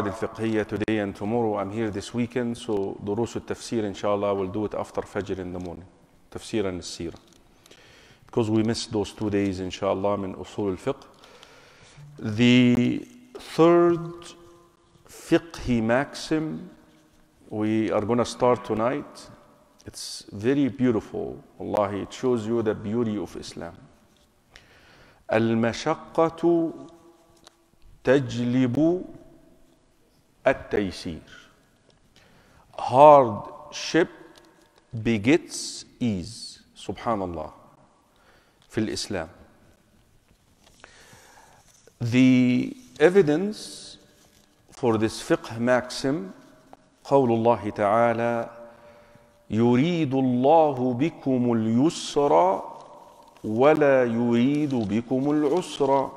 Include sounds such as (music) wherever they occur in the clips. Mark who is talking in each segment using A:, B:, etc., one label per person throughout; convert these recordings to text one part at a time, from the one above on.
A: القواعد الفقهية today and tomorrow I'm here this weekend so دروس التفسير إن شاء الله will do it after Fajr in the morning تفسيرا السيرة because we missed those two days إن شاء الله من أصول الفقه the third fiqhi maxim we are going to start tonight it's very beautiful Allah it shows you the beauty of Islam المشقة تجلب التيسير هارد شيب بيجيتس ايز سبحان الله في الإسلام the evidence for this فقه maxim قول الله تعالى يريد الله بكم اليسر ولا يريد بكم العسر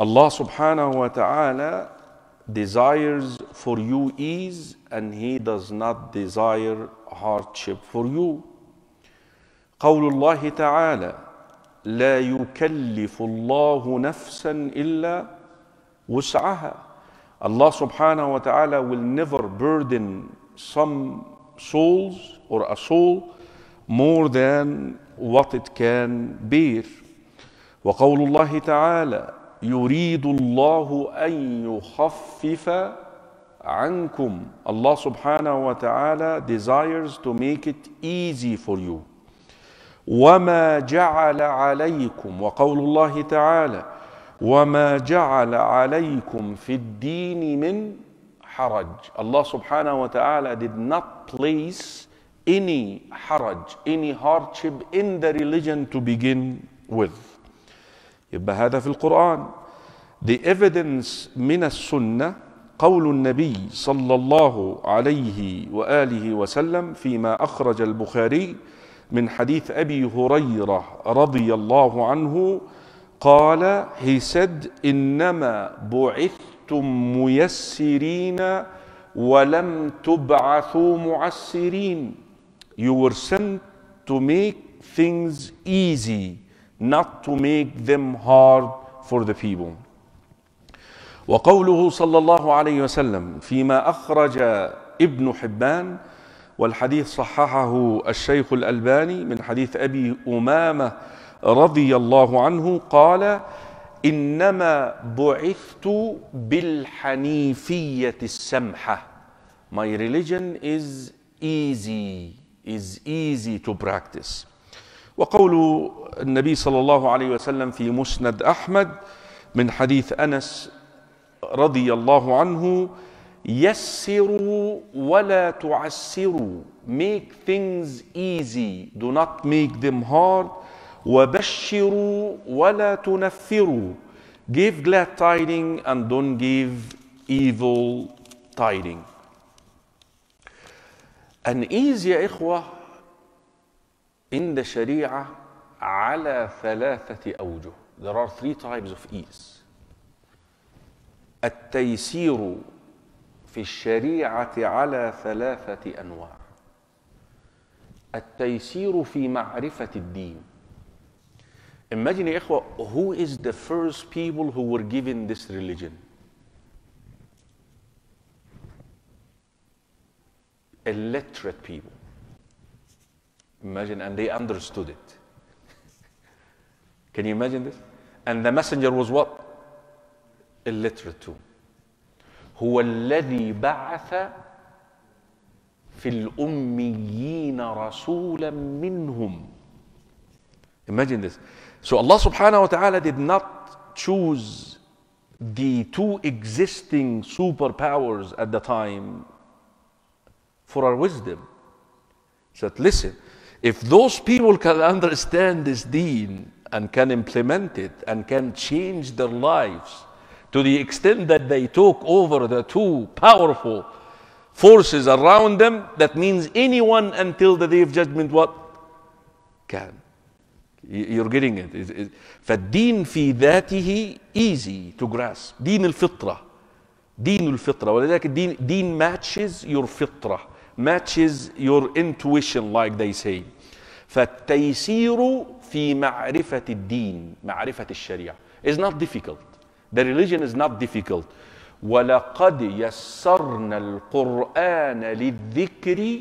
A: الله سبحانه وتعالى desires for you ease and he does not desire hardship for you قول الله تعالى لا يكلف الله نفسا الا وسعها Allah subhanahu wa ta'ala will never burden some souls or a soul more than what it can bear وقول الله تعالى يريد الله ان يخفف عنكم الله سبحانه وتعالى desires to make it easy for you وما جعل عليكم وقول الله تعالى وما جعل عليكم في الدين من حرج الله سبحانه وتعالى did not place any حرج any hardship in the religion to begin with يبقى هذا في القرآن The evidence من السنة قول النبي صلى الله عليه وآله وسلم فيما أخرج البخاري من حديث أبي هريرة رضي الله عنه قال he said إنما بعثتم ميسرين ولم تبعثوا معسرين you were sent to make things easy not to make them hard for the people. وقوله صلى الله عليه وسلم فيما أخرج ابن حبان والحديث صححه الشيخ الألباني من حديث أبي أمامة رضي الله عنه قال إنما بعثت بالحنيفية السمحة My religion is easy, is easy to practice. وقول النبي صلى الله عليه وسلم في مسند احمد من حديث انس رضي الله عنه يسروا ولا تعسروا make things easy do not make them hard وبشروا ولا تنفروا give glad tidings and don't give evil tidings an easy يا إخوة in the Sharia على ثلاثة أوجه there are three types of ease التيسير في الشريعة على ثلاثة أنواع التيسير في معرفة الدين Imagine يا إخوة who is the first people who were given this religion illiterate people Imagine, and they understood it. Can you imagine this? And the messenger was what? Illiterate too. هو الذي بعث في الأميين رسولا منهم. Imagine this. So Allah subhanahu wa ta'ala did not choose the two existing superpowers at the time for our wisdom. He said, listen, if those people can understand this deen and can implement it and can change their lives to the extent that they took over the two powerful forces around them, that means anyone until the day of judgment what? Can. You're getting it. فالدين في ذاته easy to grasp. دين الفطرة. دين الفطرة ولذلك الدين دين matches your فطرة. matches your intuition like they say فالتيسير في معرفة الدين معرفة الشريعة is not difficult the religion is not difficult ولقد يسرنا القرآن للذكر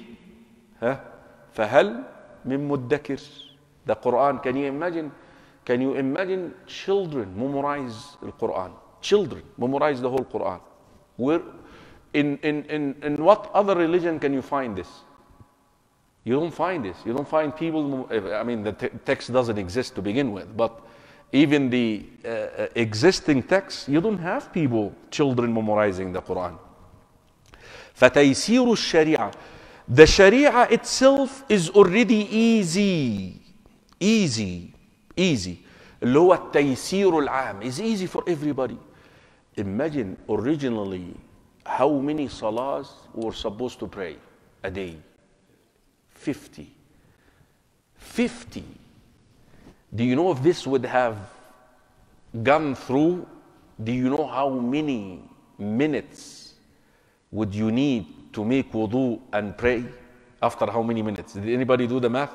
A: ها فهل من مدكر the Quran can you imagine can you imagine children memorize القرآن children memorize the whole Quran where In, in, in, in what other religion can you find this? You don't find this. You don't find people, eh, I mean, the text doesn't exist to begin with, but even the uh, existing text, you don't have people, children memorizing the Quran. فتيسير الشريعة The Sharia itself is already easy. Easy. Easy. اللي هو التيسير العام is easy for everybody. Imagine originally how many salahs we supposed to pray a day? 50. 50. Do you know if this would have gone through? Do you know how many minutes would you need to make wudu and pray? After how many minutes? Did anybody do the math?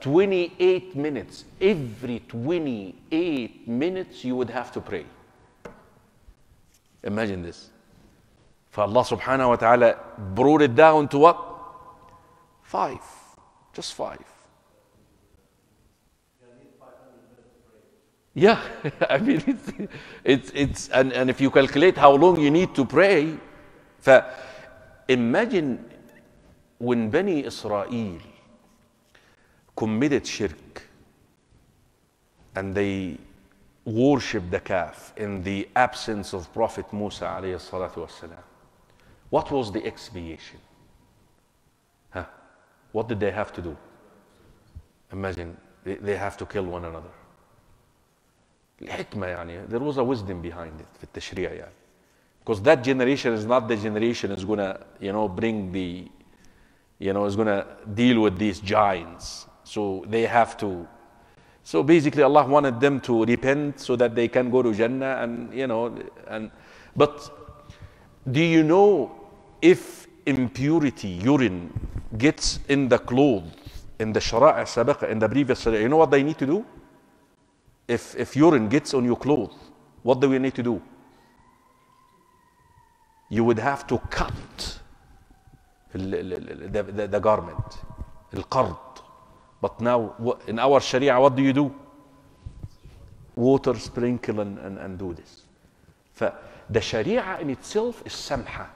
A: 28 minutes. Every 28 minutes you would have to pray. Imagine this. For Allah subhanahu wa ta'ala brought it down to what? Five. Just five. Yeah, (laughs) I mean, it's, it's, it's and, and if you calculate how long you need to pray, imagine when Bani Israel committed shirk and they worship the calf in the absence of Prophet Musa What was the expiation? Huh? What did they have to do? Imagine they, they have to kill one another. there was a wisdom behind it because that generation is not the generation is gonna you know bring the you know is gonna deal with these giants so they have to so basically Allah wanted them to repent so that they can go to Jannah and you know and but do you know if impurity, urine gets in the clothes, in the shara'a sabaqa, in the previous shara'a, you know what they need to do? If if urine gets on your clothes, what do we need to do? You would have to cut the, the, the garment, القرض but now, in our Sharia, what do you do? Water, sprinkle, and, and, and do this. the Sharia in itself is Samha.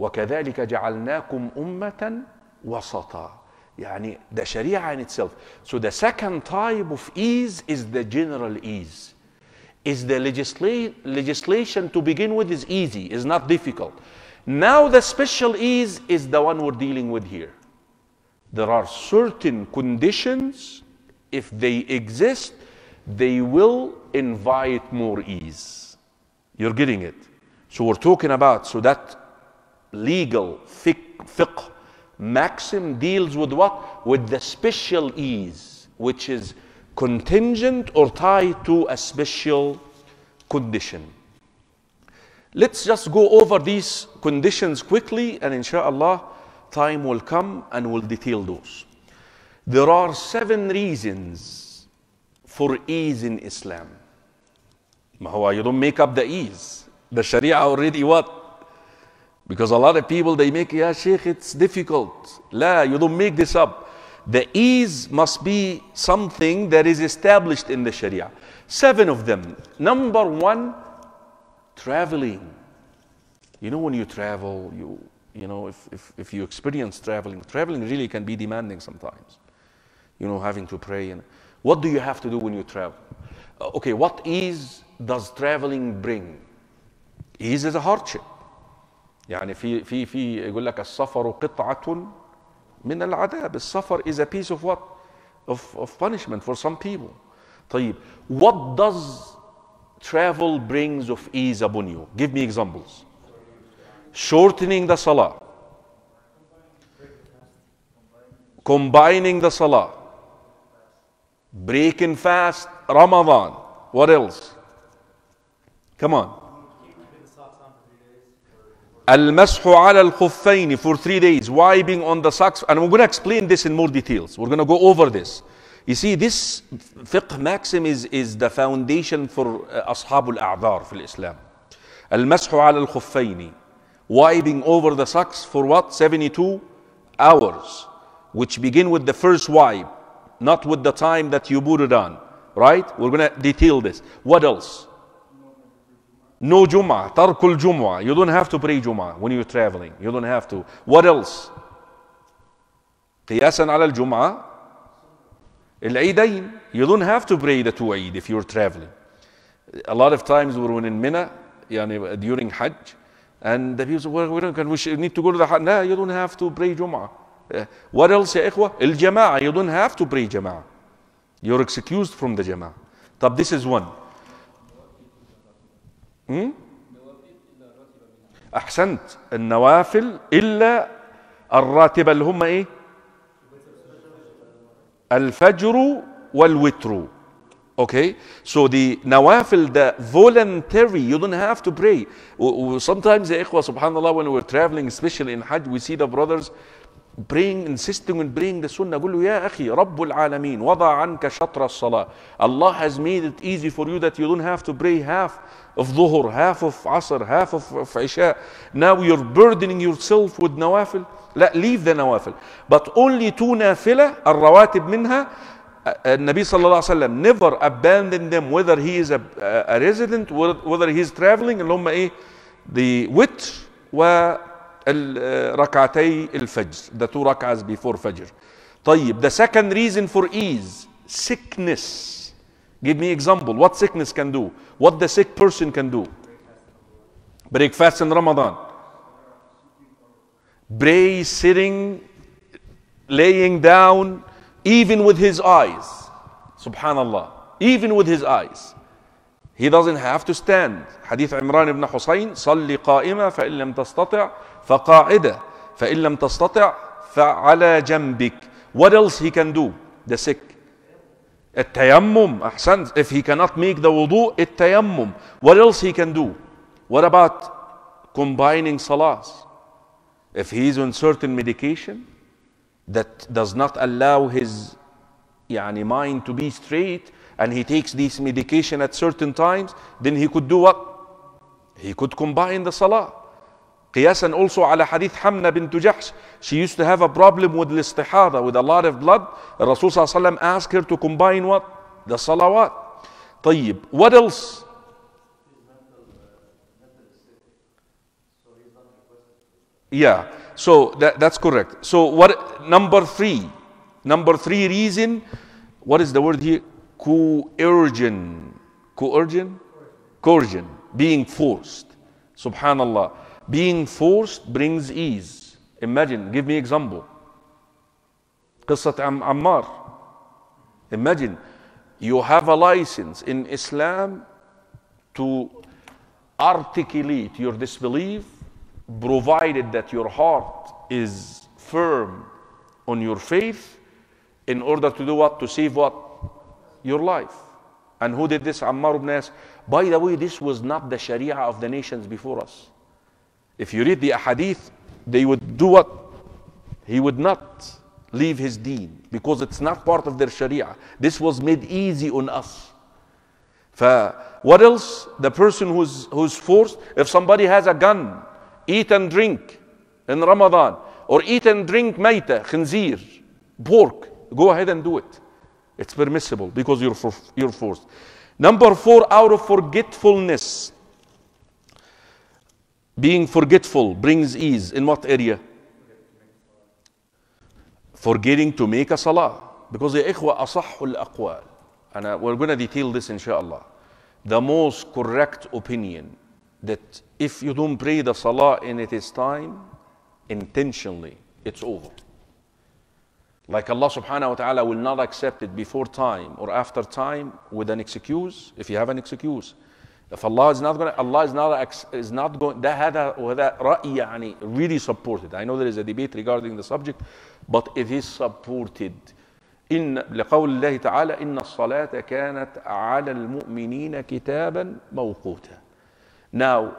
A: وكذلك جعلناكم أمة وسطا. يعني the Sharia in itself. So the second type of ease is the general ease. Is the legisla legislation to begin with is easy, is not difficult. Now the special ease is the one we're dealing with here. There are certain conditions, if they exist, they will invite more ease. You're getting it. So we're talking about, so that legal fiqh, fiqh maxim deals with what? With the special ease, which is contingent or tied to a special condition. Let's just go over these conditions quickly and inshallah Time will come and will detail those. There are seven reasons for ease in Islam. Mahwa, you don't make up the ease. The Sharia already what? Because a lot of people they make, yeah, Sheikh, it's difficult. La, you don't make this up. The ease must be something that is established in the Sharia. Seven of them. Number one, traveling. You know, when you travel, you you know, if, if, if you experience traveling, traveling really can be demanding sometimes, you know, having to pray. And what do you have to do when you travel? Uh, okay, what ease does traveling bring? Ease is a hardship. يعني في في في يقول لك السفر قطعة من العذاب. السفر is a piece of what? Of, of punishment for some people. طيب, what does travel brings of ease upon you? Give me examples. shortening the salah, combining the salah, breaking fast, Ramadan. What else? Come on. المسح على الخفين for three days wiping on the socks and we're going to explain this in more details we're going to go over this you see this fiqh maxim is, is the foundation for أصحاب الأعذار في الإسلام المسح على الخفين wiping over the socks for what? 72 hours, which begin with the first wipe, not with the time that you put it on. Right? We're going to detail this. What else? No Jum'ah, Tarkul Jum'ah. You don't have to pray Jum'ah when you're traveling. You don't have to. What else? al-Jum'a, al العيدين. You don't have to pray the two Eid if you're traveling. A lot of times we're in Mina, during Hajj, And the people say, well, we don't, can we need to go to the No, you don't have to pray Jum'ah. Uh, what else يا إخوة؟ الجماعة. You don't have to pray جماعة. You're excused from the جماعة. طب this is one. Hmm? أحسنت. النوافل إلا الراتبة اللي هم إيه؟ الفجر والوتر Okay, so the nawafil, the voluntary, you don't have to pray. Sometimes the ikhwa, subhanAllah, when we're traveling, especially in Hajj, we see the brothers praying, insisting on praying the sunnah. قل له يا أخي رب العالمين وضع عنك شطر الصلاة. Allah has made it easy for you that you don't have to pray half of dhuhr, half of asr, half of, of isha. Now you're burdening yourself with nawafil. لا leave the nawafil. But only two نافلة الرواتب منها uh, uh, Nabi sallallahu alaihi wasallam never abandoned them whether he is a, a resident whether he is traveling اللي ايه the witr وركعتي uh, الفجر the two rak'ahs before fajr. طيب the second reason for ease sickness give me example what sickness can do what the sick person can do break fast in Ramadan pray sitting laying down even with his eyes. Subhanallah. Even with his eyes. He doesn't have to stand. Hadith Imran ibn Husayn, صلي قائمة فإن لم تستطع فقاعدة فإن لم تستطع فعلى جنبك. What else he can do? The sick. التيمم أحسنت. If he cannot make the wudu, التيمم. What else he can do? What about combining Salas? If he is on certain medication, that does not allow his يعني, mind to be straight and he takes this medication at certain times, then he could do what? He could combine the salah. قياسا also على حديث Hamna bin جحش she used to have a problem with الاستحاضة with a lot of blood الرسول صلى الله عليه وسلم asked her to combine what the salawat طيب what else yeah so that, that's correct. So what number three? Number three reason. What is the word here? Coercion. Coercion. Coercion. Being forced. Subhanallah. Being forced brings ease. Imagine. Give me example. قصة ammar Imagine you have a license in Islam to articulate your disbelief provided that your heart is firm on your faith in order to do what? To save what? Your life. And who did this? Ammar ibn Yasir. By the way, this was not the Sharia of the nations before us. If you read the Ahadith, they would do what? He would not leave his deen because it's not part of their Sharia. This was made easy on us. ف, what else? The person who's, who's forced, if somebody has a gun eat and drink in Ramadan, or eat and drink maita, khinzir, pork, go ahead and do it. It's permissible because you're, for, you're forced. Number four, out of forgetfulness. Being forgetful brings ease. In what area? Forgetting to make a salah. Because the إخوة asahul الأقوال. And uh, we're going to detail this inshallah. The most correct opinion that if you don't pray the salah in it is time, intentionally, it's over. Like Allah subhanahu wa ta'ala will not accept it before time or after time with an excuse, if you have an excuse. If Allah is not going to, Allah is not, is not going, that a, that رأي يعني really supported. I know there is a debate regarding the subject, but it is supported. إن لقول الله تعالى إن الصلاة كانت على المؤمنين كتابا موقوتا. Now,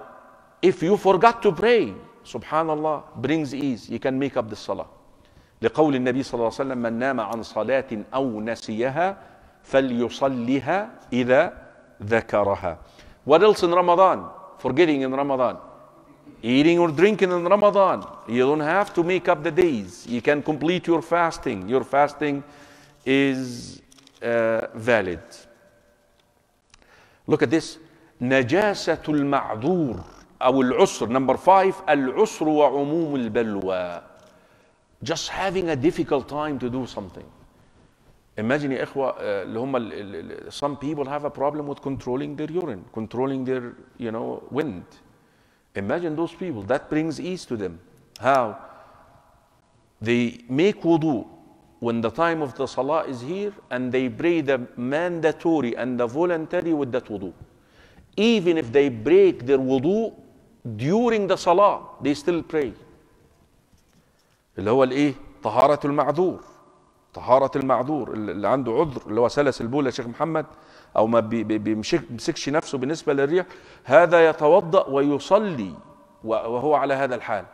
A: if you forgot to pray, subhanallah, brings ease. You can make up the salah. لقول النبي صلى الله عليه وسلم من نام عن صلاة أو نسيها فليصلها إذا ذكرها. What else in Ramadan? Forgetting in Ramadan. Eating or drinking in Ramadan. You don't have to make up the days. You can complete your fasting. Your fasting is uh, valid. Look at this. نجاسة المعذور أو العسر نمبر فايف العسر وعموم البلوى just having a difficult time to do something imagine يا إخوة اللي هم some people have a problem with controlling their urine controlling their you know wind imagine those people that brings ease to them how they make wudu when the time of the salah is here and they pray the mandatory and the voluntary with that wudu even if they break their wudu during the salah they still pray اللي هو الايه طهارة المعذور طهارة المعذور اللي عنده عذر اللي هو سلس البول يا شيخ محمد او ما بيمسكش نفسه بالنسبة للريح هذا يتوضأ ويصلي وهو على هذا الحال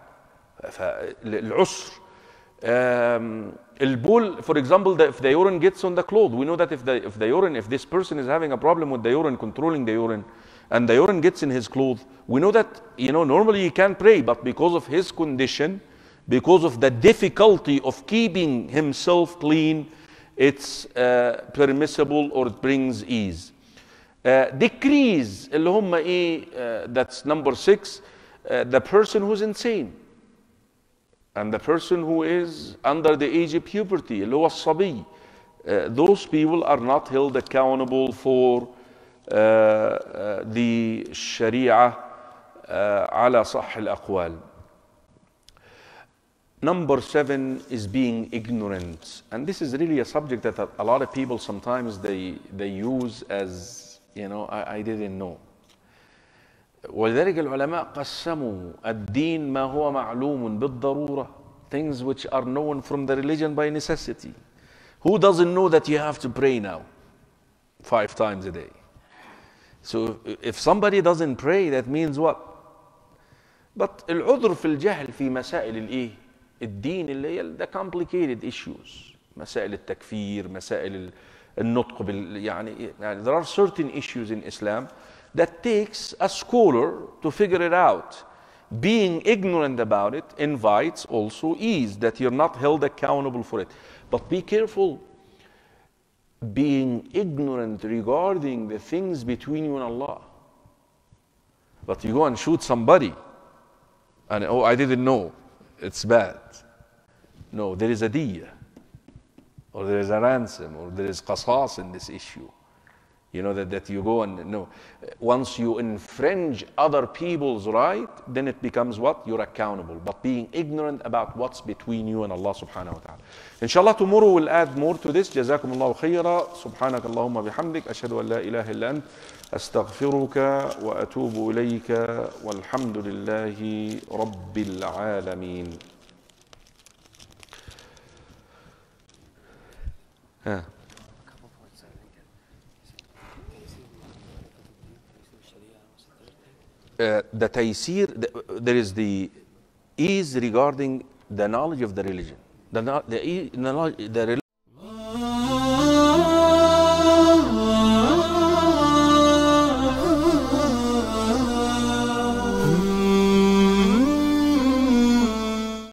A: فالعسر um, البول for example the, if the urine gets on the cloth we know that if the if the urine if this person is having a problem with the urine controlling the urine and the urine gets in his clothes. We know that, you know, normally he can pray, but because of his condition, because of the difficulty of keeping himself clean, it's uh, permissible or it brings ease. Uh, decrease uh, that's number six uh, the person who's insane and the person who is under the age of puberty uh, those people are not held accountable for للشريعة على صح الأقوال Number seven is being ignorant. And this is really a subject that a lot of people sometimes they, they use as, you know, I, I didn't know. ولذلك العلماء قسموا الدين ما هو معلوم بالضرورة things which are known from the religion by necessity. Who doesn't know that you have to pray now five times a day? So if somebody doesn't pray, that means what? But العذر في الجهل في مسائل الايه؟ الدين اللي هي the complicated issues مسائل التكفير مسائل النطق بال يعني there are certain issues in Islam that takes a scholar to figure it out. Being ignorant about it invites also ease that you're not held accountable for it. But be careful being ignorant regarding the things between you and Allah. But you go and shoot somebody, and oh, I didn't know, it's bad. No, there is a diya, or there is a ransom, or there is qasas in this issue. You know, that, that you go and no. Once you infringe other people's right, then it becomes what? You're accountable. But being ignorant about what's between you and Allah subhanahu wa ta'ala. Inshallah, tomorrow we'll add more to this. Jazakum Allah khayra. Subhanak Allahumma bihamdik. Ashadu an la ilaha illa ant. Astaghfiruka wa atubu ilayka. Walhamdulillahi rabbil alameen. Yeah. That uh, the taysir, the, there is the ease regarding the knowledge of the religion. The, the, the, the